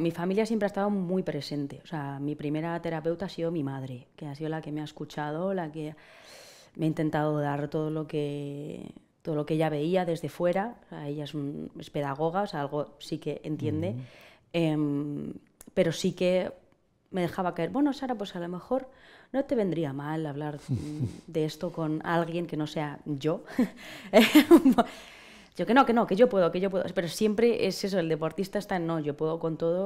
mi familia siempre ha estado muy presente. O sea, mi primera terapeuta ha sido mi madre, que ha sido la que me ha escuchado, la que me ha intentado dar todo lo que todo lo que ella veía desde fuera. ella es, pedagoga, algo sí que entiende. Em, pero sí que me dejaba caer, bueno, Sara, pues a lo mejor no te vendría mal hablar de esto con alguien que no sea yo. yo que no, que no, que yo puedo, que yo puedo. Pero siempre es eso, el deportista está en no, yo puedo con todo